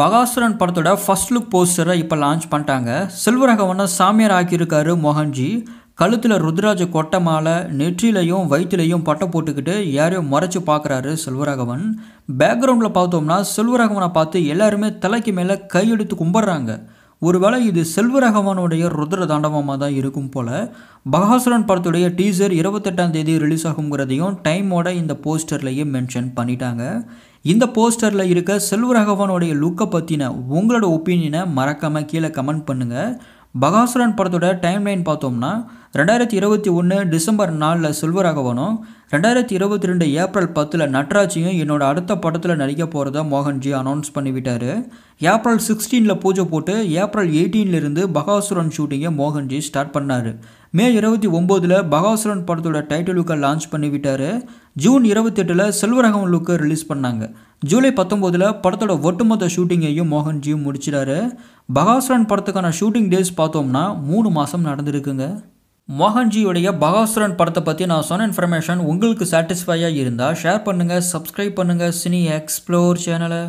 பகாசுரன் படத்தோட first look போஸ்டரை இப்போ லான்ச் பண்ணிட்டாங்க செல்வரகவனை சாமியார் ஆக்கியிருக்காரு மோகன்ஜி கழுத்தில் ருத்ராஜ கொட்டை மாலை நெற்றிலையும் வயிற்றுலையும் பட்டை போட்டுக்கிட்டு யாரையும் முறைச்சி பார்க்குறாரு செல்வராகவன் பேக்ரவுண்டில் பார்த்தோம்னா செல்வராகவனை பார்த்து எல்லாருமே தலைக்கு மேலே கையெடுத்து கும்பிட்றாங்க ஒருவேளை இது செல்வரகவனுடைய ருத்ர தாண்டவமாக தான் இருக்கும் போல் பகாசுரன் படத்துடைய டீசர் இருபத்தெட்டாம் தேதி ரிலீஸ் ஆகுங்கிறதையும் டைமோட இந்த போஸ்டர்லேயே மென்ஷன் பண்ணிட்டாங்க இந்த போஸ்டரில் இருக்க செல்வரகவனுடைய லுக்கை பற்றின உங்களோட ஒப்பீனியனை மறக்காமல் கீழே கமெண்ட் பண்ணுங்கள் பகாசுரன் படத்தோட டைம் லைன் பார்த்தோம்னா ரெண்டாயிரத்தி இருபத்தி ஒன்று டிசம்பர் நாலில் செல்வராகவனும் ரெண்டாயிரத்தி இருபத்தி ரெண்டு ஏப்ரல் பத்தில் நட்ராஜியும் என்னோடய அடுத்த படத்தில் நடிக்க போகிறத மோகன்ஜி அனௌன்ஸ் பண்ணிவிட்டார் ஏப்ரல் சிக்ஸ்டீனில் பூஜை போட்டு ஏப்ரல் எயிட்டீன்லேருந்து பகாசுரன் ஷூட்டிங்கை மோகன்ஜி ஸ்டார்ட் பண்ணார் மே இருபத்தி ஒம்போதில் பகாசுரன் படத்தோட லுக்கை லான்ச் பண்ணிவிட்டார் ஜூன் இருபத்தெட்டில் செல்வரகம் லுக்கை ரிலீஸ் பண்ணாங்க ஜூலை பத்தொம்போதில் படத்தோட ஒட்டுமொத்த ஷூட்டிங்கையும் மோகன்ஜியும் முடிச்சிட்டாரு பகாசுரன் படத்துக்கான ஷூட்டிங் டேஸ் பார்த்தோம்னா மூணு மாதம் நடந்திருக்குங்க மோகன்ஜியுடைய பகாசுரன் படத்தை பற்றி நான் சொன்ன இன்ஃபர்மேஷன் உங்களுக்கு சாட்டிஸ்ஃபையாக இருந்தால் ஷேர் பண்ணுங்கள் சப்ஸ்கிரைப் பண்ணுங்கள் சினி எக்ஸ்ப்ளோர் சேனலை